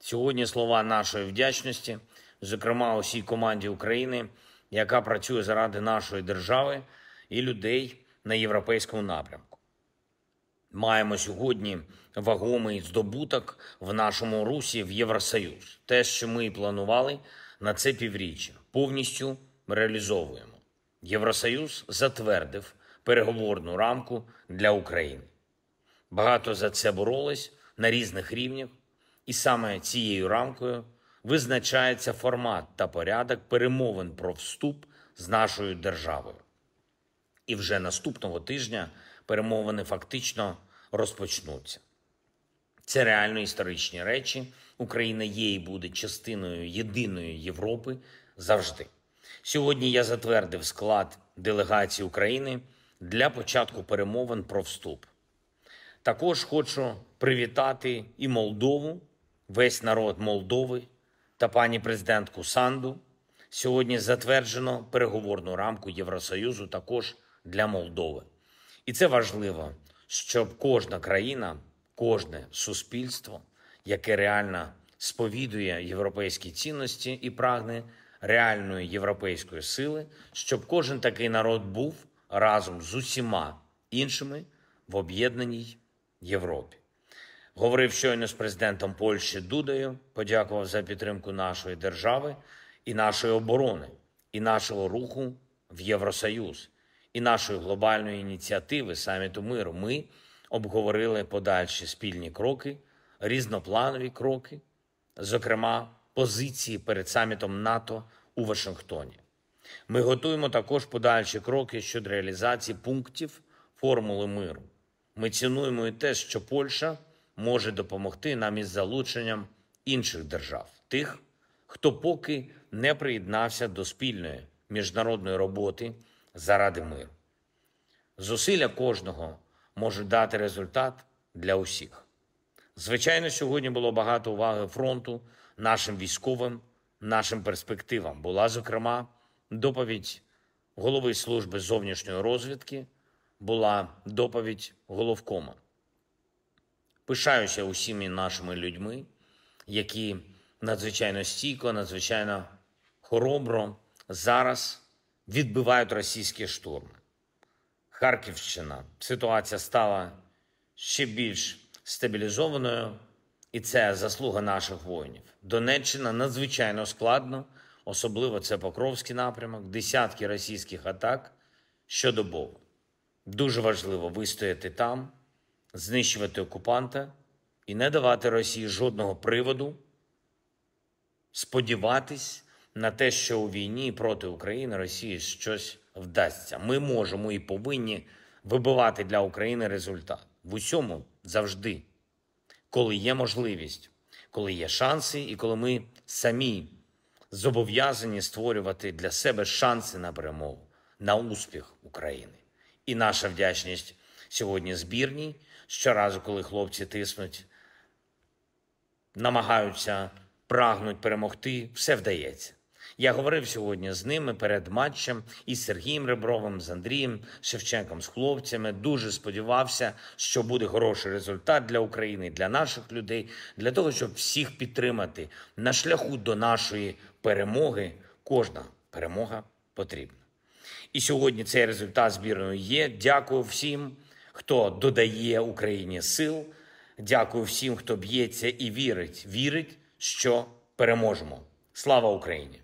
Сьогодні слова нашої вдячності, зокрема усій команді України, яка працює заради нашої держави і людей на європейському напрямку. Маємо сьогодні вагомий здобуток в нашому русі в Євросоюз. Те, що ми і планували на це півріччя, повністю реалізовуємо. Євросоюз затвердив переговорну рамку для України. Багато за це боролись на різних рівнях. І саме цією рамкою визначається формат та порядок перемовин про вступ з нашою державою. І вже наступного тижня перемовини фактично розпочнуться. Це реально історичні речі. Україна є і буде частиною єдиної Європи завжди. Сьогодні я затвердив склад делегації України для початку перемовин про вступ. Також хочу привітати і Молдову весь народ Молдови та пані президентку Санду. Сьогодні затверджено переговорну рамку Євросоюзу також для Молдови. І це важливо, щоб кожна країна, кожне суспільство, яке реально сповідує європейські цінності і прагне реальної європейської сили, щоб кожен такий народ був разом з усіма іншими в об'єднаній Європі. Говорив щойно з президентом Польщі Дудою, подякував за підтримку нашої держави і нашої оборони, і нашого руху в Євросоюз, і нашої глобальної ініціативи саміту миру. Ми обговорили подальші спільні кроки, різнопланові кроки, зокрема позиції перед самітом НАТО у Вашингтоні. Ми готуємо також подальші кроки щодо реалізації пунктів формули миру. Ми цінуємо і те, що Польща може допомогти нам із залученням інших держав, тих, хто поки не приєднався до спільної міжнародної роботи заради миру. Зусилля кожного можуть дати результат для усіх. Звичайно, сьогодні було багато уваги фронту, нашим військовим, нашим перспективам. Була, зокрема, доповідь голови служби зовнішньої розвідки, була доповідь головкома. Пишаюся усіми нашими людьми, які надзвичайно стійко, надзвичайно хоробро зараз відбивають російські штурми. Харківщина ситуація стала ще більш стабілізованою, і це заслуга наших воїнів. Донеччина надзвичайно складно, особливо це Покровський напрямок, десятки російських атак щодобово. Дуже важливо вистояти там знищувати окупанта і не давати Росії жодного приводу сподіватись на те, що у війні проти України Росії щось вдасться. Ми можемо і повинні вибивати для України результат в усьому завжди, коли є можливість, коли є шанси, і коли ми самі зобов'язані створювати для себе шанси на перемогу, на успіх України. І наша вдячність сьогодні збірній. Щоразу, коли хлопці тиснуть, намагаються, прагнуть перемогти, все вдається. Я говорив сьогодні з ними перед матчем із Сергієм Ребровим, з Андрієм Шевченком, з хлопцями. Дуже сподівався, що буде хороший результат для України, для наших людей, для того, щоб всіх підтримати на шляху до нашої перемоги. Кожна перемога потрібна. І сьогодні цей результат збірної є. Дякую всім хто додає Україні сил. Дякую всім, хто б'ється і вірить. Вірить, що переможемо. Слава Україні!